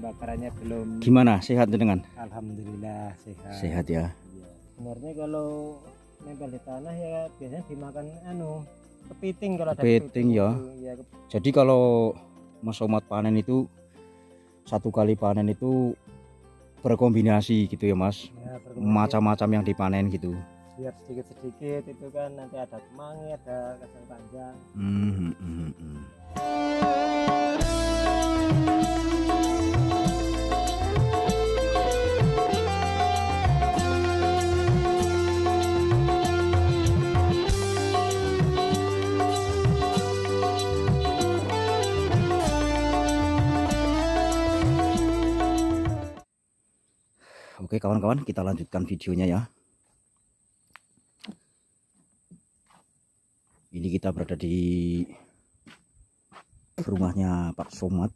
pembakarannya belum. Gimana? Sehat dengan? Alhamdulillah sehat. Sehat ya. Iya. Sebenarnya kalau nempel di tanah ya biasanya dimakan anu kepiting kalau kepiting, ada kepiting ya. ya Jadi kalau Mas omat panen itu satu kali panen itu berkombinasi gitu ya Mas. Ya, Macam-macam yang dipanen gitu. Biar sedikit-sedikit itu kan nanti ada kemangi, ada kacang panjang. Mm -hmm. hmm, hmm, hmm. kawan-kawan kita lanjutkan videonya ya Ini kita berada di rumahnya Pak Somat,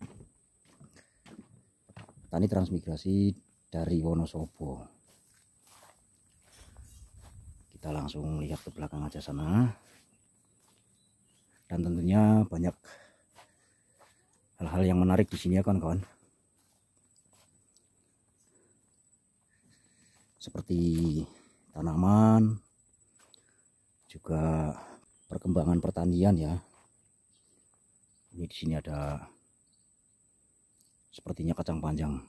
Tani transmigrasi dari Wonosobo Kita langsung lihat ke belakang aja sana Dan tentunya banyak hal-hal yang menarik di sini ya kawan-kawan seperti tanaman juga perkembangan pertanian ya ini di sini ada sepertinya kacang panjang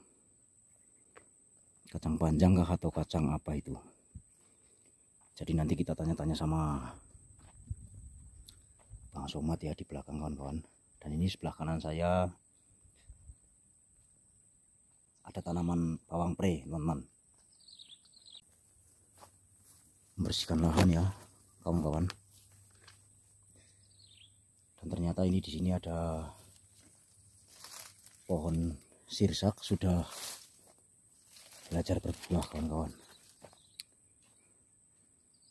kacang panjang kah atau kacang apa itu jadi nanti kita tanya-tanya sama Bang somat ya di belakang kawan-kawan dan ini sebelah kanan saya ada tanaman bawang pre teman-teman membersihkan lahan ya kawan-kawan dan ternyata ini di sini ada pohon sirsak sudah belajar berbuah kawan-kawan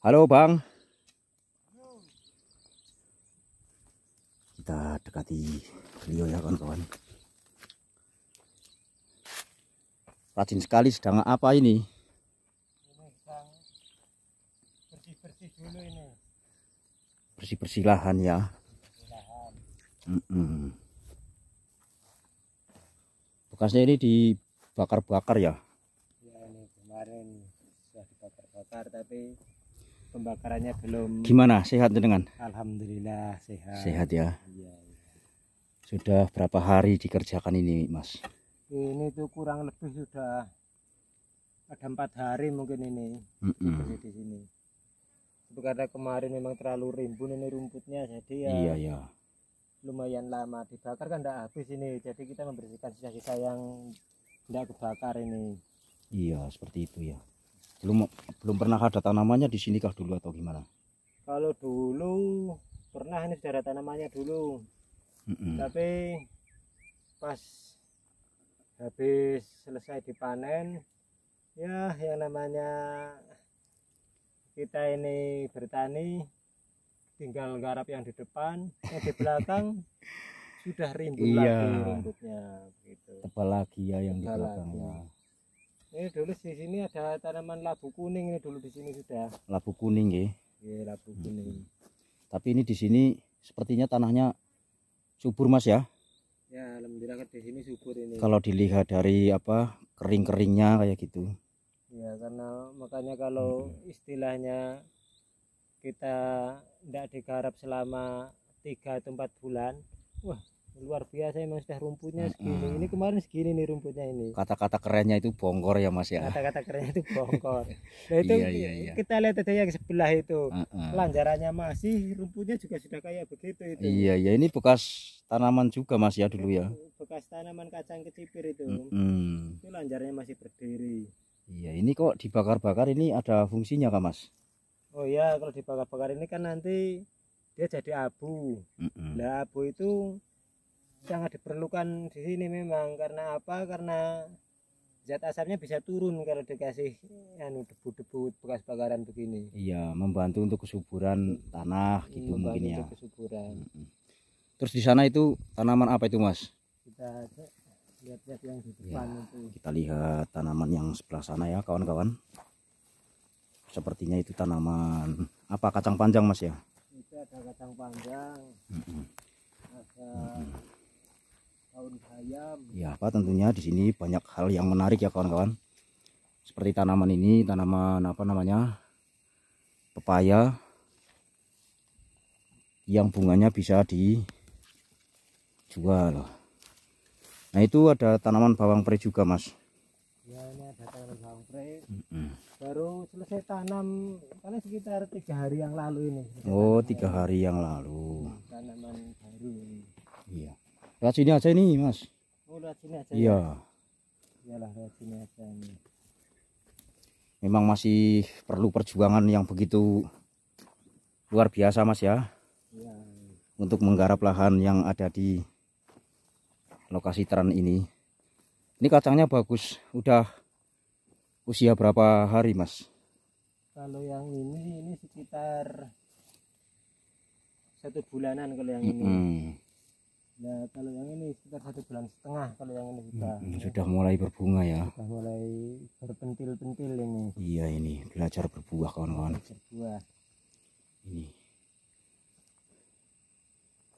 halo bang kita dekati beliau ya kawan-kawan rajin sekali sedang apa ini bersih bersih lahan ya bekasnya ini dibakar bakar ya, ya kemarin sudah dibakar bakar tapi pembakarannya belum gimana sehat dengan alhamdulillah sehat sehat ya, iya, iya. sudah berapa hari dikerjakan ini mas ini tuh kurang lebih sudah ada empat hari mungkin ini mm -mm. di sini tapi karena kemarin memang terlalu rimbun ini rumputnya jadi ya iya iya. lumayan lama dibakar kan tidak habis ini jadi kita membersihkan sisa-sisa yang tidak kebakar ini iya seperti itu ya belum belum pernah ada tanamannya di sini kah dulu atau gimana kalau dulu pernah ini sudah ada tanamannya dulu mm -mm. tapi pas habis selesai dipanen ya yang namanya kita ini bertani tinggal garap yang di depan yang di belakang sudah rimbun iya. lagi rumputnya gitu. tebal lagi ya yang tebal di belakangnya. ini dulu di sini ada tanaman labu kuning ini dulu di sini sudah labu kuning ya iya labu hmm. kuning hmm. tapi ini di sini sepertinya tanahnya subur mas ya ya alhamdulillah di sini subur ini kalau dilihat dari apa kering keringnya kayak gitu ya karena makanya kalau hmm. istilahnya kita tidak digarap selama tiga atau empat bulan wah luar biasa emang sudah rumputnya hmm. segini ini kemarin segini nih rumputnya ini kata-kata kerennya itu bongkor ya mas ya kata-kata kerennya itu bongkor nah itu iya, iya, iya. kita lihat aja yang sebelah itu uh masih rumputnya juga sudah kayak begitu itu iya iya ini bekas tanaman juga mas ya dulu ya bekas tanaman kacang kecipir itu mm -hmm. itu lanjarnya masih berdiri Iya, ini kok dibakar-bakar ini ada fungsinya kah, Mas? Oh iya, kalau dibakar-bakar ini kan nanti dia jadi abu. Mm -mm. Nah, abu itu sangat diperlukan di sini memang karena apa? Karena zat asapnya bisa turun kalau dikasih anu debu-debu bekas bakaran begini. Iya, membantu untuk kesuburan tanah iya, gitu membantu mungkin ya. Kesuburan. Mm -mm. Terus di sana itu tanaman apa itu, Mas? Kita lihat-lihat yang di ya, depan ya, itu. Kita lihat tanaman yang sebelah sana ya kawan-kawan. Sepertinya itu tanaman apa kacang panjang mas ya? Itu ada kacang panjang. Mm -hmm. Ada mm -hmm. daun bayam. Ya pak tentunya di sini banyak hal yang menarik ya kawan-kawan. Seperti tanaman ini tanaman apa namanya pepaya yang bunganya bisa dijual. Nah itu ada tanaman bawang pre juga mas. Ya ini ada tanaman bawang pre. -hmm. Baru selesai tanam paling sekitar tiga hari yang lalu ini. Oh tiga hari yang lalu. Tanaman baru. Ini. Iya. Lihat sini aja ini mas. Oh lihat sini aja. Ya? Iya. Iyalah lihat sini aja ini. Memang masih perlu perjuangan yang begitu luar biasa mas ya. Iya. Untuk menggarap lahan yang ada di lokasi teran ini. Ini kacangnya bagus. Udah usia berapa hari, Mas? Kalau yang ini ini sekitar satu bulanan kalau yang mm -hmm. ini. Nah, kalau yang ini sekitar satu bulan setengah kalau yang ini kita. Mm -hmm. Sudah mulai berbunga ya. Sudah mulai berpentil-pentil ini. Iya ini belajar berbuah kawan-kawan. Berbuah. Ini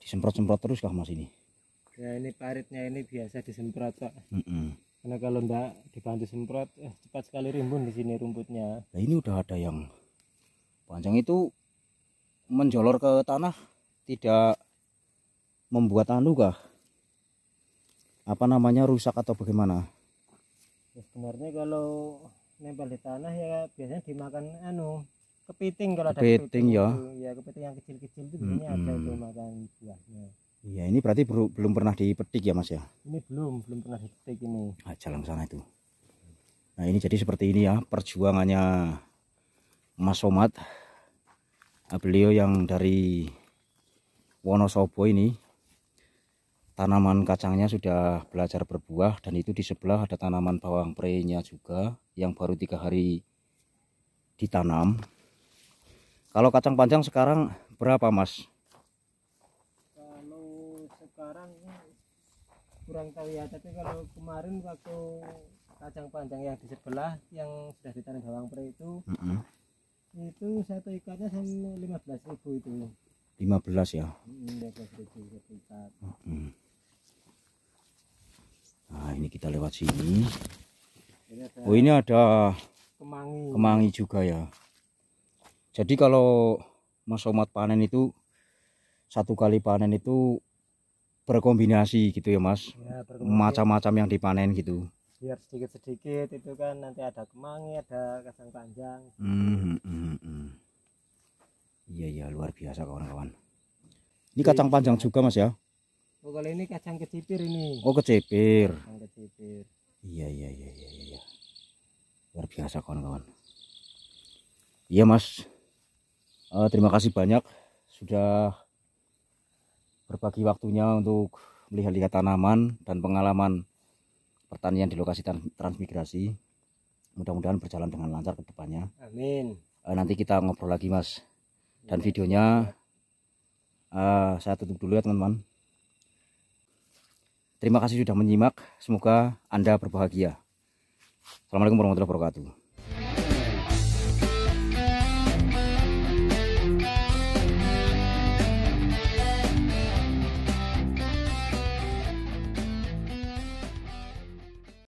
disemprot-semprot terus kah mas ini? ya ini paritnya ini biasa disemprot pak mm -mm. karena kalau enggak dibantu semprot eh, cepat sekali rimbun di sini rumputnya nah, ini udah ada yang panjang itu menjolor ke tanah tidak membuat anu kah apa namanya rusak atau bagaimana ya, sebenarnya kalau nempel di tanah ya biasanya dimakan anu kepiting kalau kepiting, ada kepiting ya ya kepiting yang kecil-kecil itu biasanya mm -hmm. ada itu makan buahnya Iya, ini berarti belum pernah dipetik ya, Mas ya? Ini belum, belum pernah dipetik ini. Nah, jalan sana itu. Nah, ini jadi seperti ini ya perjuangannya Mas Somad. Eh, beliau yang dari Wonosobo ini tanaman kacangnya sudah belajar berbuah dan itu di sebelah ada tanaman bawang prenya juga yang baru tiga hari ditanam. Kalau kacang panjang sekarang berapa, Mas? kurang tahu ya tapi kalau kemarin waktu kacang panjang yang di sebelah yang sudah ditanam bawang pre itu mm -hmm. itu satu ikatnya sampai lima belas ribu itu lima belas ya mm, lima belas ribu satu ikat mm -hmm. nah ini kita lewat sini ini oh ini ada kemangi kemangi juga ya jadi kalau mas omat panen itu satu kali panen itu berkombinasi gitu ya mas ya, macam-macam yang dipanen gitu biar sedikit-sedikit itu kan nanti ada kemangi ada kacang panjang gitu. hmm, hmm, hmm. iya iya luar biasa kawan-kawan ini iya, kacang iya. panjang juga mas ya oh, kalau ini kacang kecipir ini oh kecipir kacang kecipir iya iya iya iya, iya. iya. luar biasa kawan-kawan iya mas uh, terima kasih banyak sudah berbagi waktunya untuk melihat-lihat tanaman dan pengalaman pertanian di lokasi transmigrasi. Mudah-mudahan berjalan dengan lancar ke depannya. Amin. Uh, nanti kita ngobrol lagi, Mas. Dan iya. videonya uh, saya tutup dulu ya, teman-teman. Terima kasih sudah menyimak. Semoga Anda berbahagia. Assalamualaikum warahmatullahi wabarakatuh.